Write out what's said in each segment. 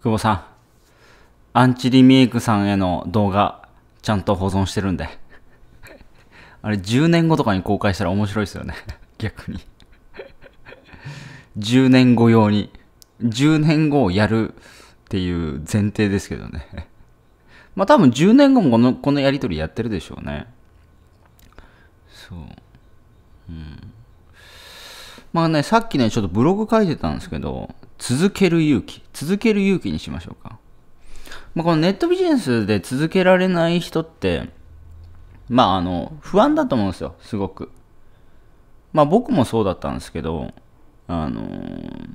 久保さん、アンチリメイクさんへの動画、ちゃんと保存してるんで。あれ、10年後とかに公開したら面白いですよね。逆に。10 年後用に。10年後をやるっていう前提ですけどね。まあ多分10年後もこのこのやりとりやってるでしょうね。そう。まあね、さっきね、ちょっとブログ書いてたんですけど、続ける勇気。続ける勇気にしましょうか。まあ、このネットビジネスで続けられない人って、まあ、あの、不安だと思うんですよ、すごく。まあ、僕もそうだったんですけど、あのー、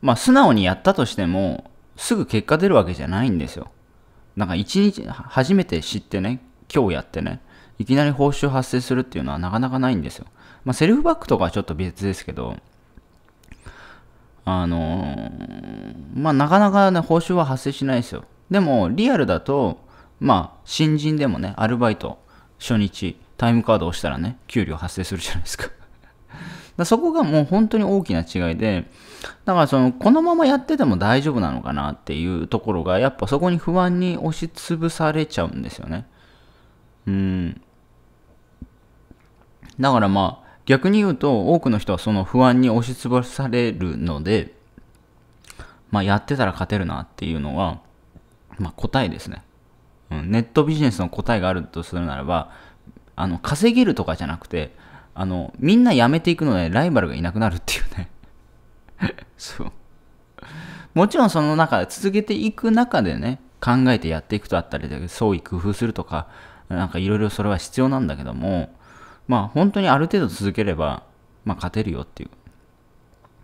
まあ、素直にやったとしても、すぐ結果出るわけじゃないんですよ。なんか一日、初めて知ってね、今日やってね、いきなり報酬発生するっていうのはなかなかないんですよ。まあ、セルフバックとかはちょっと別ですけど、あのー、まあ、なかなかね、報酬は発生しないですよ。でも、リアルだと、まあ、新人でもね、アルバイト、初日、タイムカード押したらね、給料発生するじゃないですか だそこがもう本当に大きな違いで、だからその、このままやってても大丈夫なのかなっていうところが、やっぱそこに不安に押しつぶされちゃうんですよね。うん。だからまあ、逆に言うと多くの人はその不安に押しつぶされるので、まあ、やってたら勝てるなっていうのは、まあ、答えですね、うん、ネットビジネスの答えがあるとするならばあの稼げるとかじゃなくてあのみんな辞めていくのでライバルがいなくなるっていうね そうもちろんその中で続けていく中でね考えてやっていくとあったりで創意工夫するとかなんかいろいろそれは必要なんだけどもまあ本当にある程度続ければ、まあ勝てるよっていう。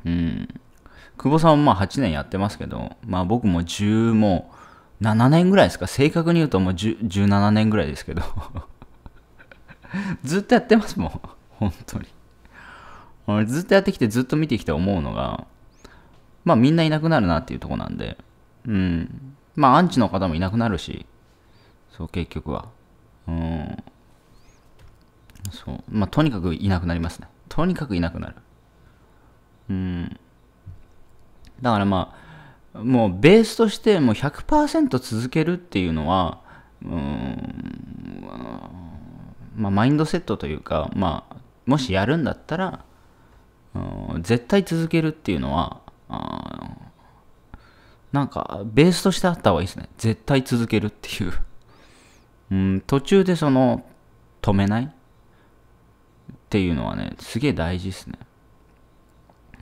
うん。久保さんもまあ8年やってますけど、まあ僕も10もう7年ぐらいですか正確に言うともう17年ぐらいですけど ずっとやってますもん。本当に。俺ずっとやってきてずっと見てきて思うのが、まあみんないなくなるなっていうとこなんで、うん。まあアンチの方もいなくなるし、そう結局は。うん。そう。まあ、とにかくいなくなりますね。とにかくいなくなる。うん。だからまあ、もうベースとしてもう100%続けるっていうのは、うん、まあ、マインドセットというか、まあ、もしやるんだったら、うん、絶対続けるっていうのは、なんか、ベースとしてあった方がいいですね。絶対続けるっていう。うん、途中でその、止めないっていうのはね、すげえ大事ですね。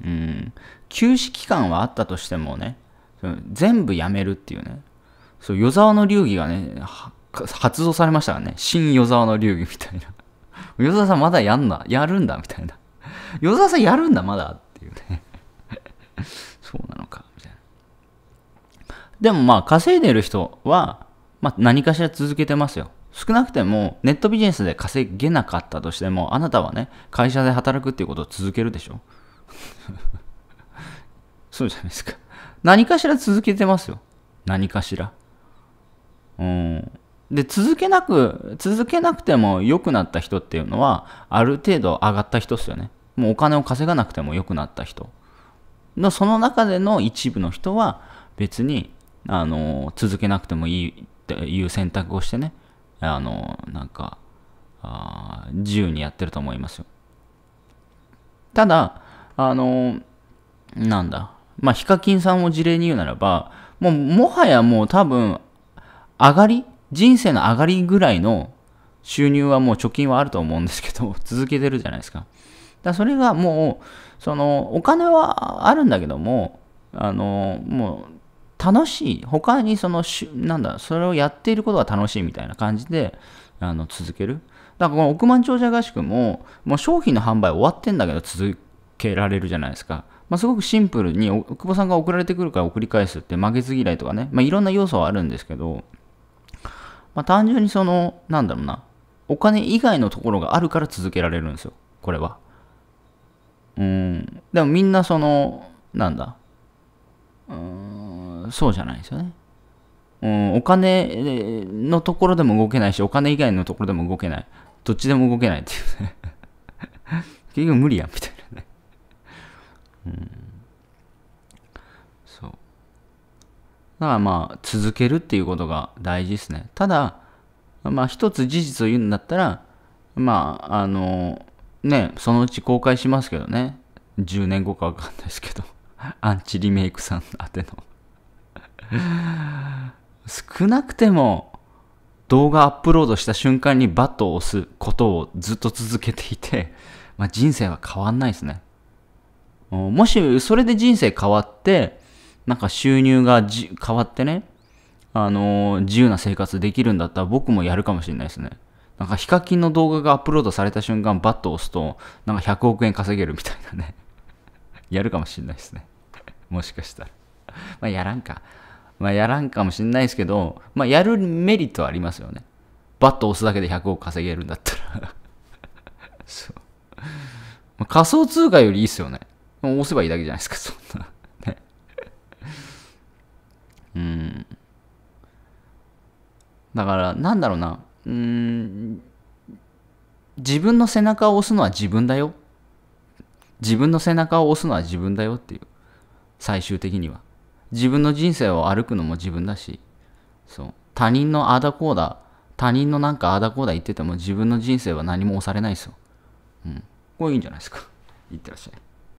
うん。休止期間はあったとしてもね、全部やめるっていうね。そう、与沢の流儀がね、発動されましたからね。新与沢の流儀みたいな。与沢さんまだやんな、やるんだみたいな。与沢さんやるんだまだっていうね。そうなのか、みたいな。でもまあ、稼いでる人は、まあ、何かしら続けてますよ。少なくてもネットビジネスで稼げなかったとしてもあなたはね会社で働くっていうことを続けるでしょ そうじゃないですか何かしら続けてますよ何かしらうんで続けなく続けなくても良くなった人っていうのはある程度上がった人っすよねもうお金を稼がなくても良くなった人のその中での一部の人は別にあの続けなくてもいいっていう選択をしてねあの、なんか、あ自由にやってると思いますよ。ただ、あの、なんだ、まあ、ヒカキンさんを事例に言うならば、もう、もはやもう多分、上がり、人生の上がりぐらいの収入はもう貯金はあると思うんですけど、続けてるじゃないですか。だそれがもう、その、お金はあるんだけども、あの、もう、楽しい他にそのなんだそれをやっていることが楽しいみたいな感じであの続けるだからこの億万長者合宿ももう商品の販売終わってんだけど続けられるじゃないですか、まあ、すごくシンプルに久保さんが送られてくるから送り返すって負けず嫌いとかね、まあ、いろんな要素はあるんですけど、まあ、単純にそのなんだろうなお金以外のところがあるから続けられるんですよこれはうんでもみんなそのなんだうんそうじゃないですよね。うん、お金のところでも動けないし、お金以外のところでも動けない。どっちでも動けないっていうね。結局無理やん、みたいなね。うん。そう。だからまあ、続けるっていうことが大事ですね。ただ、まあ、一つ事実を言うんだったら、まあ、あの、ね、そのうち公開しますけどね。10年後かわかんないですけど。アンチリメイクさん宛ての少なくても動画アップロードした瞬間にバットを押すことをずっと続けていて、まあ、人生は変わんないですね。もしそれで人生変わって、なんか収入が変わってね、あのー、自由な生活できるんだったら僕もやるかもしれないですね。なんかヒカキンの動画がアップロードされた瞬間バットを押すと、なんか100億円稼げるみたいなね。やるかもしんないですね。もしかしたら。まあ、やらんか。まあ、やらんかもしんないですけど、まあ、やるメリットはありますよね。バッと押すだけで100億稼げるんだったら そう。まあ、仮想通貨よりいいっすよね。押せばいいだけじゃないですか、そんな。ね。うん。だから、なんだろうな。うん。自分の背中を押すのは自分だよ自分の背中を押すのは自分だよっていう。最終的には。自分の人生を歩くのも自分だし、そう。他人のあだこうだ、他人のなんかあだこうだ言ってても自分の人生は何も押されないですよ。うん。これいいんじゃないですか。いってらっしゃい。